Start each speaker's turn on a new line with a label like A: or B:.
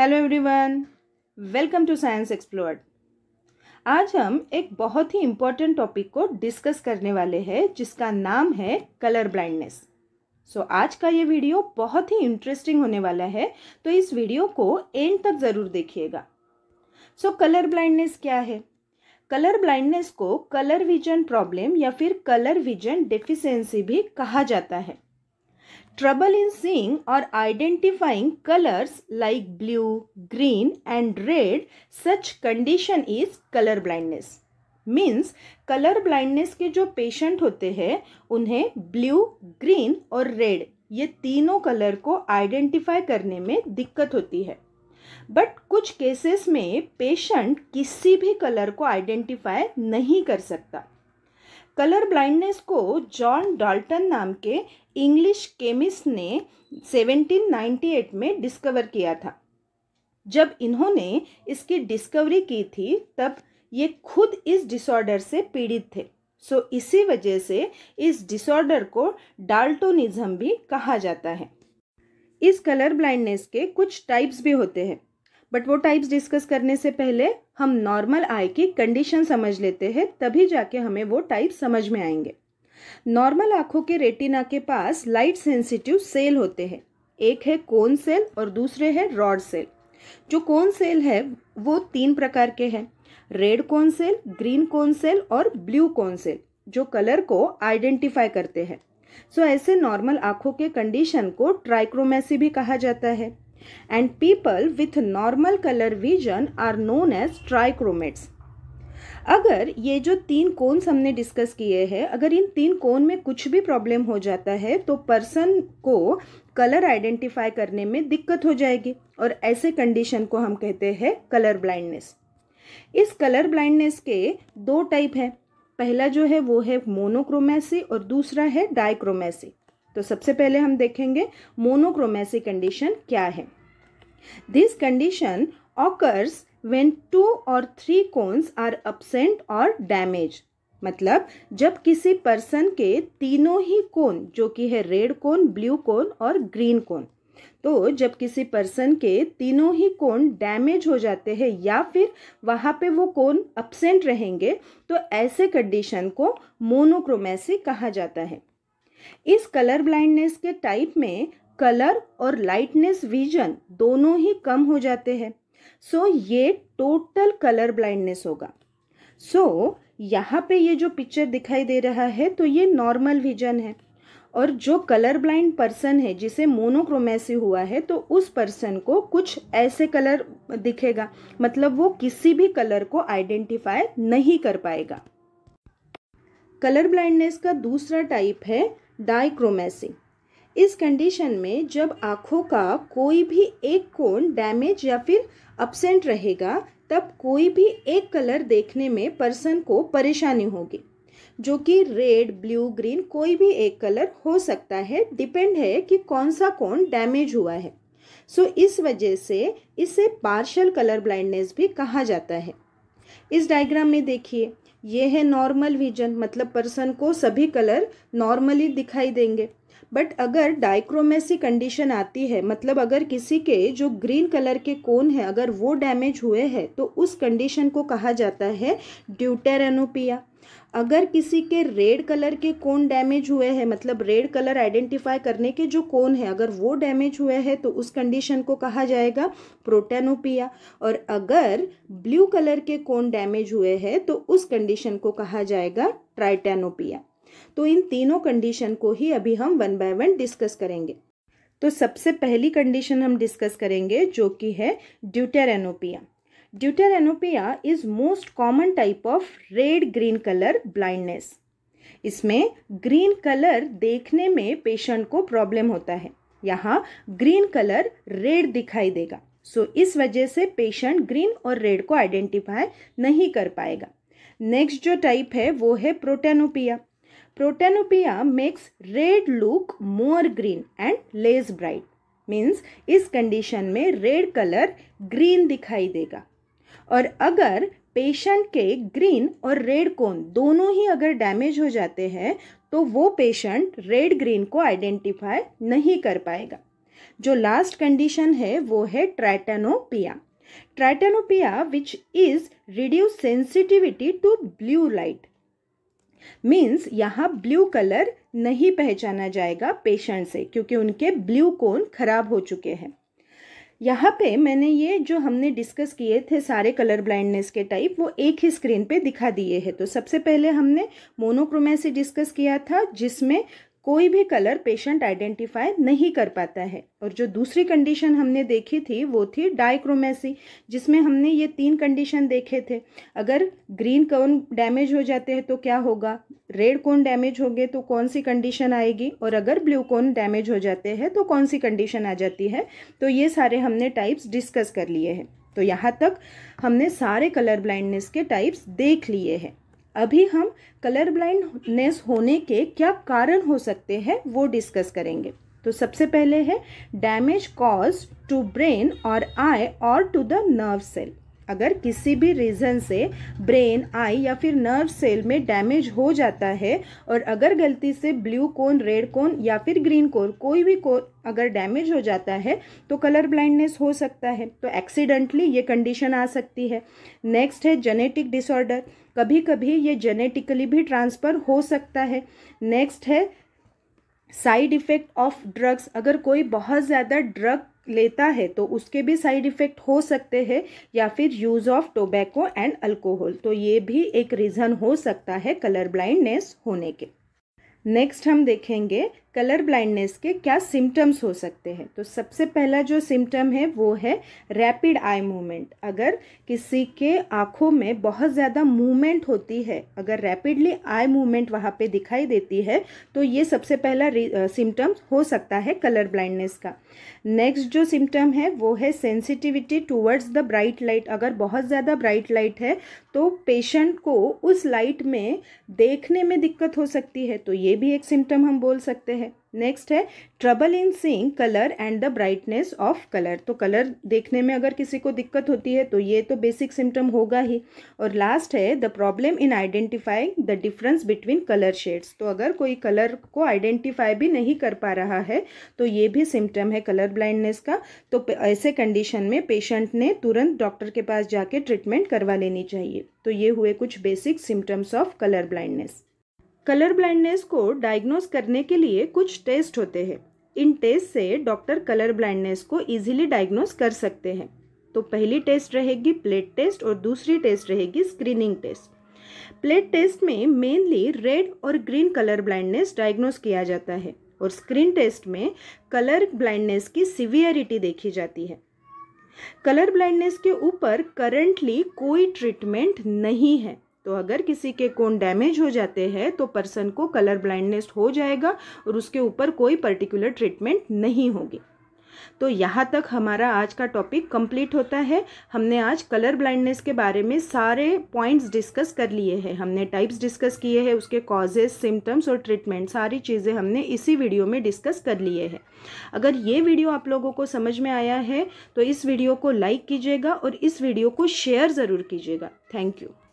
A: Hello everyone welcome to science explored आज हम एक बहुत ही इम्पॉर्टेंट टॉपिक को डिस्कस करने वाले हैं जिसका नाम है कलर ब्लाइंडनेस सो so, आज का ये वीडियो बहुत ही इंटरेस्टिंग होने वाला है तो इस वीडियो को एंड तक ज़रूर देखिएगा सो कलर ब्लाइंडनेस क्या है कलर ब्लाइंडनेस को कलर विजन प्रॉब्लम या फिर कलर विजन डिफिशेंसी भी कहा जाता है trouble in seeing or identifying colors like blue, green and red, such condition is color blindness. Means colour blindness के जो पेशेंट होते हैं उन्हें ब्लू ग्रीन और रेड ये तीनों कलर को आइडेंटिफाई करने में दिक्कत होती है बट कुछ केसेस में पेशेंट किसी भी कलर को आइडेंटिफाई नहीं कर सकता कलर ब्लाइंडनेस को जॉन डाल्टन नाम के इंग्लिश केमिस्ट ने 1798 में डिस्कवर किया था जब इन्होंने इसकी डिस्कवरी की थी तब ये खुद इस डिसऑर्डर से पीड़ित थे सो so, इसी वजह से इस डिसऑर्डर को डाल्टोनिज्म भी कहा जाता है इस कलर ब्लाइंडनेस के कुछ टाइप्स भी होते हैं बट वो टाइप्स डिस्कस करने से पहले हम नॉर्मल आई की कंडीशन समझ लेते हैं तभी जाके हमें वो टाइप समझ में आएंगे नॉर्मल आँखों के रेटिना के पास लाइट सेंसिटिव सेल होते हैं एक है कोन सेल और दूसरे है रॉड सेल जो कोन सेल है वो तीन प्रकार के हैं red cone cell green cone cell और ब्लू कोन सेल जो कलर को आइडेंटिफाई करते हैं सो so, ऐसे नॉर्मल आँखों के कंडीशन को ट्राइक्रोमेसी भी कहा जाता है and people with normal color vision are known as trichromates. अगर ये जो तीन कोन्स हमने डिस्कस किए हैं अगर इन तीन कोन में कुछ भी प्रॉब्लम हो जाता है तो पर्सन को कलर आइडेंटिफाई करने में दिक्कत हो जाएगी और ऐसे कंडीशन को हम कहते हैं कलर ब्लाइंडनेस इस कलर ब्लाइंडनेस के दो टाइप हैं पहला जो है वो है मोनोक्रोमेसी और दूसरा है डाइक्रोमेसी तो सबसे पहले हम देखेंगे मोनोक्रोमेसी कंडीशन क्या है this condition occurs when two और थ्री कोन्स आर अपसेंट और डैमेज मतलब जब किसी पर्सन के तीनों ही कोन जो कि है रेड कोन ब्लू कोन और ग्रीन कोन तो जब किसी पर्सन के तीनों ही कोन डैमेज हो जाते हैं या फिर वहाँ पे वो कोन अपसेंट रहेंगे तो ऐसे कंडीशन को मोनोक्रोमेसी कहा जाता है इस कलर ब्लाइंडनेस के टाइप में कलर और लाइटनेस विजन दोनों ही कम हो जाते हैं सो so, ये टोटल कलर ब्लाइंडनेस होगा सो so, यहाँ पे ये जो पिक्चर दिखाई दे रहा है तो ये नॉर्मल विजन है और जो कलर ब्लाइंड पर्सन है जिसे मोनोक्रोमेसी हुआ है तो उस पर्सन को कुछ ऐसे कलर दिखेगा मतलब वो किसी भी कलर को आइडेंटिफाई नहीं कर पाएगा कलर ब्लाइंडनेस का दूसरा टाइप है डाइक्रोमेसी इस कंडीशन में जब आँखों का कोई भी एक कोण डैमेज या फिर अपसेंट रहेगा तब कोई भी एक कलर देखने में पर्सन को परेशानी होगी जो कि रेड ब्लू ग्रीन कोई भी एक कलर हो सकता है डिपेंड है कि कौन सा कोण डैमेज हुआ है सो so, इस वजह से इसे पार्शल कलर ब्लाइंडनेस भी कहा जाता है इस डायग्राम में देखिए ये है नॉर्मल विजन मतलब पर्सन को सभी कलर नॉर्मली दिखाई देंगे बट अगर डाइक्रोमेसी कंडीशन आती है मतलब अगर किसी के जो ग्रीन कलर के कोन है अगर वो डैमेज हुए हैं तो उस कंडीशन को कहा जाता है ड्यूटेरेनोपिया अगर किसी के रेड कलर के कोन डैमेज हुए हैं मतलब रेड कलर आइडेंटिफाई करने के जो कोन है अगर वो डैमेज हुए हैं तो उस कंडीशन को कहा जाएगा प्रोटेनोपिया और अगर ब्लू कलर के कोन डैमेज हुए हैं तो उस कंडीशन को कहा जाएगा ट्राइटेनोपिया तो इन तीनों कंडीशन को ही अभी हम वन बाय वन डिस्कस करेंगे तो सबसे पहली कंडीशन हम डिस्कस करेंगे जो कि है deuteranopia deuteranopia is most common type of red green colour blindness इसमें ग्रीन कलर देखने में पेशेंट को प्रॉब्लम होता है यहाँ ग्रीन कलर रेड दिखाई देगा सो so, इस वजह से पेशेंट ग्रीन और रेड को आइडेंटिफाई नहीं कर पाएगा नेक्स्ट जो टाइप है वो है protanopia Protanopia makes red look more green and less bright. Means इस कंडीशन में रेड कलर ग्रीन दिखाई देगा और अगर पेशेंट के ग्रीन और रेड कोन दोनों ही अगर डैमेज हो जाते हैं तो वो पेशेंट रेड ग्रीन को आइडेंटिफाई नहीं कर पाएगा जो लास्ट कंडीशन है वो है tritanopia tritanopia which is reduce sensitivity to blue light means यहाँ ब्लू कलर नहीं पहचाना जाएगा पेशेंट से क्योंकि उनके ब्लू कोन खराब हो चुके हैं यहाँ पे मैंने ये जो हमने डिस्कस किए थे सारे कलर ब्लाइंडनेस के टाइप वो एक ही स्क्रीन पे दिखा दिए हैं तो सबसे पहले हमने मोनोक्रोमेसी डिस्कस किया था जिसमें कोई भी कलर पेशेंट आइडेंटिफाई नहीं कर पाता है और जो दूसरी कंडीशन हमने देखी थी वो थी डाइक्रोमेसी जिसमें हमने ये तीन कंडीशन देखे थे अगर ग्रीन कौन डैमेज हो जाते हैं तो क्या होगा रेड कौन डैमेज हो गए तो कौन सी कंडीशन आएगी और अगर ब्लू कौन डैमेज हो जाते हैं तो कौन सी कंडीशन आ जाती है तो ये सारे हमने टाइप्स डिस्कस कर लिए हैं तो यहाँ तक हमने सारे कलर ब्लाइंडनेस के टाइप्स देख लिए हैं अभी हम कलर ब्लाइंडनेस होने के क्या कारण हो सकते हैं वो डिस्कस करेंगे तो सबसे पहले है डैमेज कॉज टू ब्रेन और आई और टू द नर्व सेल अगर किसी भी रीज़न से ब्रेन आई या फिर नर्व सेल में डैमेज हो जाता है और अगर गलती से ब्लू कोन रेड कोन या फिर ग्रीन कोन कोई भी कोन अगर डैमेज हो जाता है तो कलर ब्लाइंडनेस हो सकता है तो एक्सीडेंटली ये कंडीशन आ सकती है नेक्स्ट है जेनेटिक डिसऑर्डर कभी कभी ये जेनेटिकली भी ट्रांसफ़र हो सकता है नेक्स्ट है साइड इफ़ेक्ट ऑफ ड्रग्स अगर कोई बहुत ज़्यादा ड्रग लेता है तो उसके भी साइड इफ़ेक्ट हो सकते हैं या फिर use of tobacco and alcohol तो ये भी एक रीज़न हो सकता है कलर ब्लाइंडनेस होने के नेक्स्ट हम देखेंगे कलर ब्लाइंडनेस के क्या सिम्टम्स हो सकते हैं तो सबसे पहला जो सिम्टम है वो है रैपिड आई मूवमेंट अगर किसी के आँखों में बहुत ज़्यादा मूवमेंट होती है अगर रैपिडली आई मूवमेंट वहाँ पे दिखाई देती है तो ये सबसे पहला सिम्टम्स हो सकता है कलर ब्लाइंडनेस का नेक्स्ट जो सिम्टम है वो है sensitivity towards the bright light अगर बहुत ज़्यादा ब्राइट लाइट है तो पेशेंट को उस लाइट में देखने में दिक्कत हो सकती है तो ये भी एक सिम्टम हम बोल सकते हैं नेक्स्ट है trouble in seeing colour and the brightness of colour तो कलर देखने में अगर किसी को दिक्कत होती है तो ये तो बेसिक सिम्टम होगा ही और लास्ट है the problem in identifying the difference between colour shades तो अगर कोई कलर को आइडेंटिफाई भी नहीं कर पा रहा है तो ये भी सिम्टम है कलर ब्लाइंडनेस का तो ऐसे कंडीशन में पेशेंट ने तुरंत डॉक्टर के पास जाके ट्रीटमेंट करवा लेनी चाहिए तो ये हुए कुछ basic symptoms of colour blindness colour blindness को डायग्नोस करने के लिए कुछ टेस्ट होते हैं इन टेस्ट से डॉक्टर कलर ब्लाइंडनेस को इजीली डायग्नोस कर सकते हैं तो पहली टेस्ट रहेगी प्लेट टेस्ट और दूसरी टेस्ट रहेगी स्क्रीनिंग टेस्ट प्लेट टेस्ट में मेनली रेड और ग्रीन कलर ब्लाइंडनेस डायग्नोस किया जाता है और स्क्रीन टेस्ट में कलर ब्लाइंडनेस की सिवियरिटी देखी जाती है कलर ब्लाइंडनेस के ऊपर करंटली कोई ट्रीटमेंट नहीं है तो अगर किसी के कोन डैमेज हो जाते हैं तो पर्सन को कलर ब्लाइंडनेस हो जाएगा और उसके ऊपर कोई पर्टिकुलर ट्रीटमेंट नहीं होगी तो यहाँ तक हमारा आज का टॉपिक कंप्लीट होता है हमने आज कलर ब्लाइंडनेस के बारे में सारे पॉइंट्स डिस्कस कर लिए हैं हमने टाइप्स डिस्कस किए हैं उसके कॉजेज सिम्टम्स और ट्रीटमेंट सारी चीज़ें हमने इसी वीडियो में डिस्कस कर लिए हैं अगर ये वीडियो आप लोगों को समझ में आया है तो इस वीडियो को लाइक कीजिएगा और इस वीडियो को शेयर ज़रूर कीजिएगा थैंक यू